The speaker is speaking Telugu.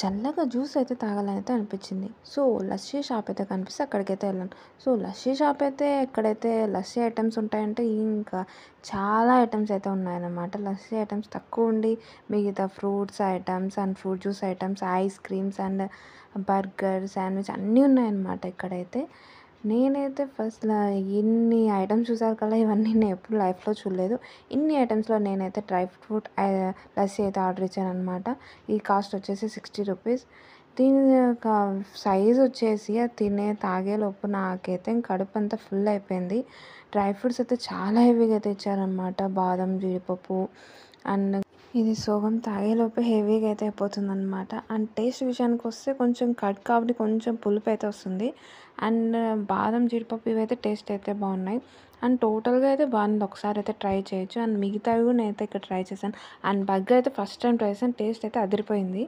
చల్లగా జ్యూస్ అయితే అయితే అనిపించింది సో లస్సీ షాప్ అయితే కనిపిస్తే అక్కడికైతే వెళ్ళాను సో లస్సీ షాప్ అయితే ఎక్కడైతే లస్సీ ఐటమ్స్ ఉంటాయంటే ఇంకా చాలా ఐటమ్స్ అయితే ఉన్నాయన్నమాట లస్సీ ఐటమ్స్ తక్కువ ఉండి మిగతా fruits items and fruit juice items ice creams and burger sandwich అన్నీ ఉన్నాయన్నమాట ఇక్కడైతే నేనైతే ఫస్ట్ ఇన్ని ఐటమ్స్ చూసారు కదా ఇవన్నీ నేను ఎప్పుడు లైఫ్లో చూడలేదు ఇన్ని ఐటమ్స్లో నేనైతే డ్రై ఫ్రూట్ లస్సీ అయితే ఆర్డర్ ఇచ్చాను అనమాట ఈ కాస్ట్ వచ్చేసి సిక్స్టీ రూపీస్ దీని యొక్క సైజ్ వచ్చేసి తినే తాగే లోపు నాకైతే కడుపు అంతా ఫుల్ అయిపోయింది డ్రై ఫ్రూట్స్ అయితే చాలా హెవీగా అయితే ఇచ్చారనమాట బాదం జీడిపప్పు అండ్ ఇది సోగం తాగేలోపే హెవీగా అయితే అయిపోతుంది అనమాట అండ్ టేస్ట్ విషయానికి వస్తే కొంచెం కట్ కాబట్టి కొంచెం పులుపు అయితే వస్తుంది అండ్ బాదం జీడిపప్పు ఇవైతే టేస్ట్ అయితే బాగున్నాయి అండ్ టోటల్గా అయితే బాగుంది ఒకసారి అయితే ట్రై చేయొచ్చు అండ్ మిగతావి కూడా నేనైతే ఇక్కడ ట్రై చేశాను అండ్ బగ్గర్ అయితే ఫస్ట్ టైం ట్రై చేశాను టేస్ట్ అయితే అదిరిపోయింది